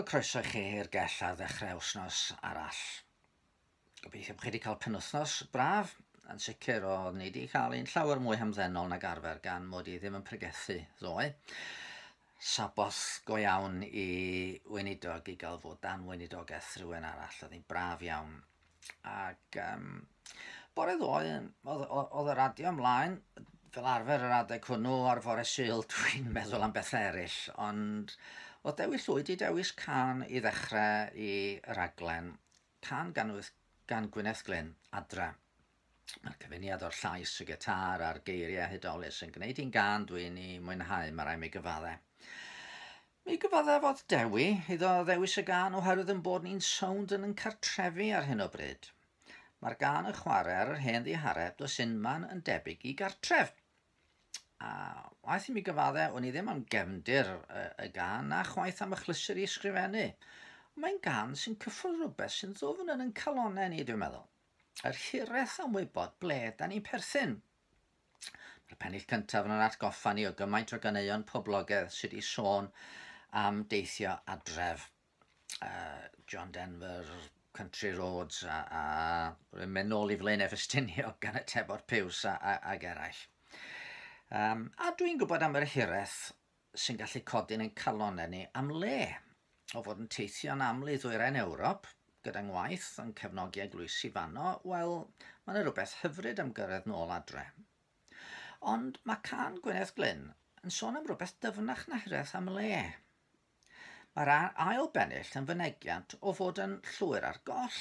O croeso i chi i'r gell a ddechrau wsnos arall. Gobeithio bod chi wedi cael penwthnos braf, yn sicr o ni wedi cael un llawer mwy hamddenol nag arfer gan mod i ddim yn pregethu ddoe. Saboth go iawn i weinidog i gael fod dan weinidogaeth rhywun arall, oedd hi'n braf iawn. Ac um, bore ddoe, oedd y radio ymlaen, fel arfer yr adeg hwnnw ar fore syl, dwi'n meddwl am beth eraill, ond o Dewis Llwyd i dewis can i ddechrau i raglen, can ganwydd gan Gwyneth Glyn, Adra. Mae'r cyfiniad o'r llais y gytar a'r geiriau hydolus yn gwneud i'n gan dwi'n i mwynhau mae'r rhaid mi gyfaddau. Mi gyfadda fod dewi, iddo ddewis y gan oherwydd yn bod ni'n sownd yn yn cartrefi ar hyn o bryd. Mae'r gan y chwarae ar yr hen ddihareb dos unman yn debyg i gartref. A waith i mi gyfaddau, o'n i ddim am gefndir y, gan a chwaith am y chlysur i ysgrifennu. Mae'n gan sy'n cyffwrdd rhywbeth sy'n ddofn yn yn calonau ni, dwi'n meddwl. Yr hireth am wybod ble da ni'n perthyn. Mae'r pennill cyntaf yn yr atgoffa ni o gymaint o ganeion poblogaeth sydd wedi sôn am deithio adref. Uh, John Denver, Country Roads a, a a mynd nôl i flaen Efestiniog gan y tebo'r piws ag eraill. Um, a dwi'n gwybod am yr hiraeth sy'n gallu codi'n ein calon ni am le o fod yn teithio'n amlydd o Eren Ewrop gyda'n ngwaith yn cefnogi eglwysi fanno, wel, mae'n rhywbeth hyfryd am gyrraedd nôl adre. Ond mae can Gwynedd Glyn yn sôn am rhywbeth dyfnach na hiraeth am le. Mae'r ail bennill yn fynegiant o fod yn llwyr ar goll.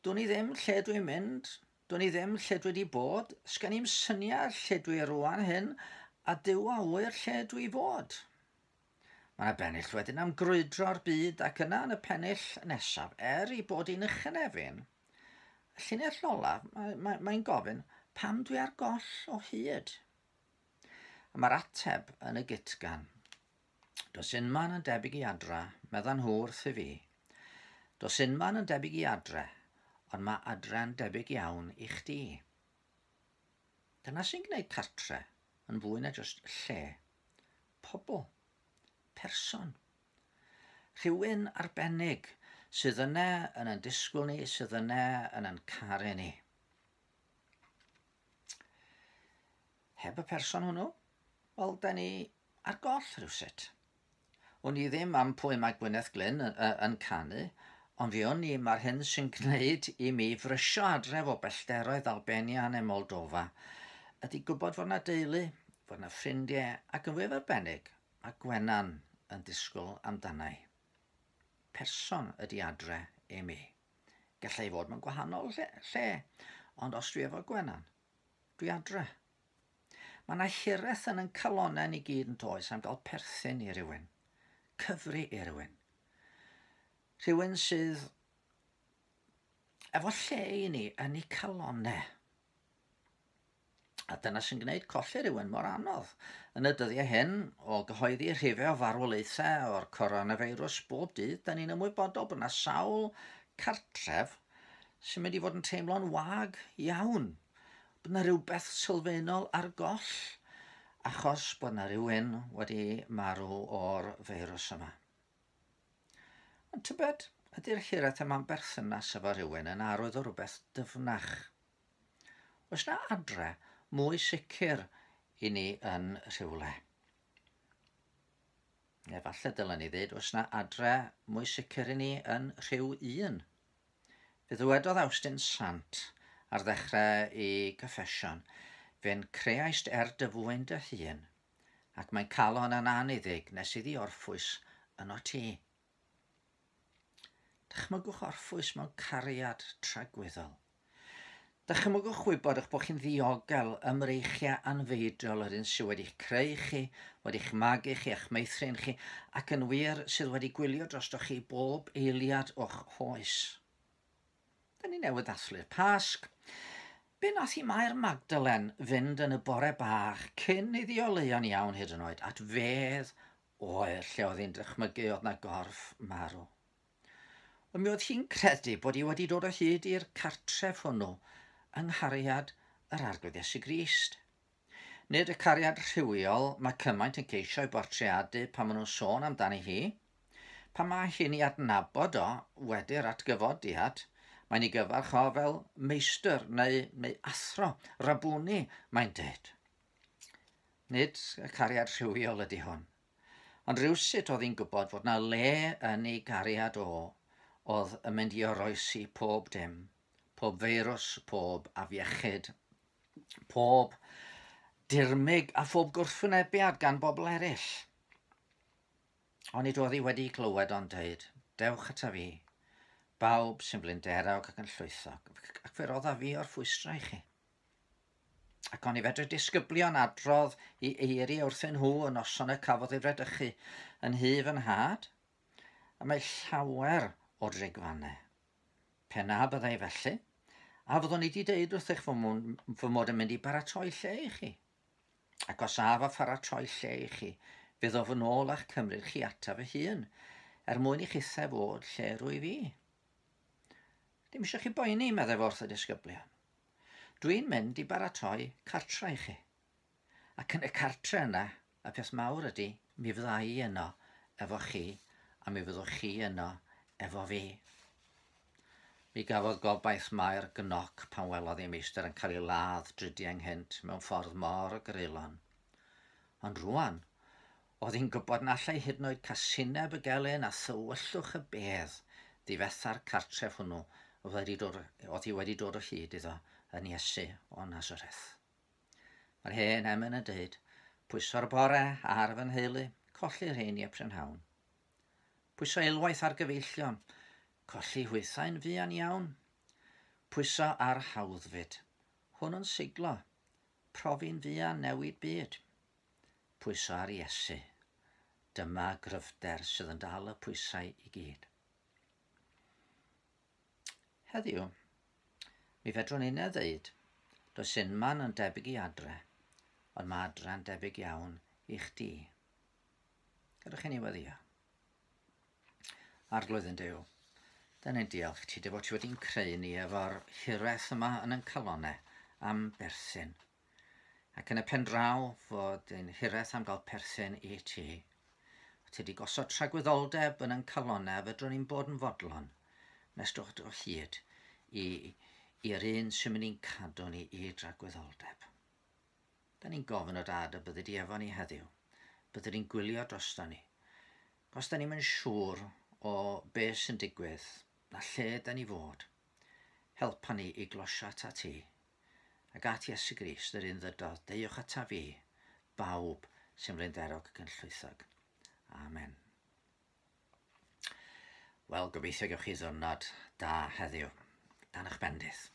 Dwi'n i ddim lle dwi'n mynd, dwi'n ni ddim lle dwi wedi bod, sgan i'm syniad lle dwi rwan hyn, a dyw awyr lle dwi fod. Mae yna bennill wedyn am grwydro'r byd ac yna yn y pennill nesaf, er i bod i'n ychynefin. Y llola, mae'n mae, mae gofyn, pam dwi ar goll o hyd? mae'r ateb yn y gytgan. Does un man yn debyg i adra, meddan hwrth i fi. Does un man yn debyg i adra, ond mae adran debyg iawn i chdi. Dyna sy'n gwneud cartre yn fwy na jyst lle. Pobl. Person. Rhywun arbennig sydd yna yn yn disgwyl ni, sydd yna yn yn caru ni. Heb y person hwnnw, wel, da ni ar goll rhywsut. O'n i ddim am pwy mae Gwyneth Glyn yn canu, Ond fi o'n i mae'r hyn sy'n gwneud i mi frysio adref o bellteroedd Albania neu Moldova ydy gwybod fod yna deulu, fod yna ffrindiau ac yn fwyaf arbennig a Gwenan yn disgwyl amdanau. Person ydy adre i mi. Gallai fod mewn gwahanol lle, lle, ond os dwi efo Gwenan, dwi adre. Mae yna hireth yn yn calonau i gyd yn toes am gael perthyn i rywun, cyfri i rywun rhywun sydd efo lle i ni yn ei calonau. A dyna sy'n gwneud colli rhywun mor anodd. Yn y dyddiau hyn, o gyhoeddi rhifau o farwolaethau o'r coronafeirws bob dydd, da ni'n ymwybodol bod yna sawl cartref sy'n mynd i fod yn teimlo'n wag iawn. Bod yna rhywbeth sylfaenol ar goll achos bod yna rhywun wedi marw o'r feirws yma. Ond tybed, ydy'r hirat yn berthynas efo rhywun yn arwydd o rhywbeth dyfnach? Oes na adre mwy sicr i ni yn rhywle? falle dylen ni ddweud, oes na adre mwy sicr i ni yn rhyw un. Fe ddwedodd Austin Sant ar ddechrau i gyffesion, fe'n creaist er dyfwyn dy hun, ac mae'n cael o'n ananiddig nes iddi orffwys yn ti dychmygwch orffwys mewn cariad tragweddol. Dychmygwch wybod eich bod chi'n ddiogel ymreichiau anfeidrol yr un sydd wedi'ch creu chi, wedi'ch magu chi a'ch meithrin chi, ac yn wir sydd wedi gwylio drostoch chi bob eiliad o'ch hoes. Dyna ni newydd athlu'r pasg. Be nath i Mair Magdalen fynd yn y bore bach cyn iddi ddioleuon iawn hyd yn oed at fedd oer lle oedd hi'n dychmygu oedd na gorff marw. Mi oedd hi'n credu bod hi wedi dod o hyd i'r cartref hwnnw yng nghariad yr arglwydd Grist. Nid y cariad rhywiol mae cymaint yn ceisio i bortreadu pan maen nhw'n sôn amdani hi. Pan mae hi'n i adnabod o wedi'r atgyfodiad, mae'n ei gyfarch o fel meistr neu, neu athro, rabwni, mae'n dweud. Nid y cariad rhywiol ydy hwn. Ond rhywsut oedd hi'n gwybod fod na le yn ei gariad o oedd yn mynd i oroesi pob dim, pob feirws, pob afiechyd, pob dirmyg a phob gwrthwynebiad gan bobl eraill. Ond i oedd i wedi glywed o'n dweud, dewch ata fi, bawb sy'n blinderog ac yn llwythog, ac fe rodda fi o'r ffwystrau i chi. Ac o'n i fedru disgyblion adrodd i eiri wrthyn nhw yn oson y cafodd ei fredychu yn hyf yn had, a mae llawer o dregfannau. Pe na byddai felly, a fyddwn ni wedi deud wrth eich fy mod yn mynd i baratoi lle i chi. Ac os af a pharatoi lle i chi, bydd o fy nôl a'ch cymryd chi ataf y hun, er mwyn i chi sefod lle rwy fi. Dim eisiau chi boeni, meddai wrth y disgyblion. Dwi'n mynd i baratoi cartra i chi. Ac yn y cartra yna, y peth mawr ydy, mi fyddai i yno efo chi a mi fyddwch chi yno efo chi efo fi. Mi gafodd gobaith maer gnoc pan welodd ei meister yn cael ei ladd drydi ynghynt mewn ffordd mor y greulon. Ond rwan, oedd hi'n gwybod na allai hyd yn oed casineb y gelyn a thywyllwch y bedd ddifetha'r cartref hwnnw oedd hi wedi dod o hyd iddo yn Iesu o Nazareth. Mae'r hen emyn yn dweud, pwyso'r bore ar fy nheulu, colli'r heini a prynhawn. Pwysa elwaith ar gyfeillion. Colli hwythau'n fuan iawn. Pwysa ar hawddfyd. Hwn yn siglo. Profi'n fuan newid byd. Pwysa ar Iesu. Dyma gryfder sydd yn dal y pwysau i gyd. Heddiw, mi fedrwn unna ddeud, does unman yn debyg i adre, ond mae adre'n debyg iawn i'ch di. Gydwch chi ni weddio ar flwyddyn dew. Da ni'n diolch ti dyfod ti wedi'n creu ni efo'r hireth yma yn yn calonau am berthyn. Ac yn y pen draw fod yn hireth am gael perthyn i ti. Ti wedi gosod tragwyddoldeb yn yn calonau fedrwn ni'n bod yn fodlon nes drwy'ch o hyd i, i'r un sy'n mynd i'n cadw ni i dragwyddoldeb. Da ni'n gofyn o dad y byddai di efo ni heddiw. Byddai di'n gwylio drosto ni. Os da ni'n mynd siŵr o be sy'n digwydd a lle da ni fod. Helpa ni i glosio ta ti. Ac at Iesu Gris, yr un ddydod, deiwch ata fi, bawb sy'n flinderog ac yn llwythog. Amen. Wel, gobeithio gewch chi ddwrnod da heddiw. Dan eich bendith.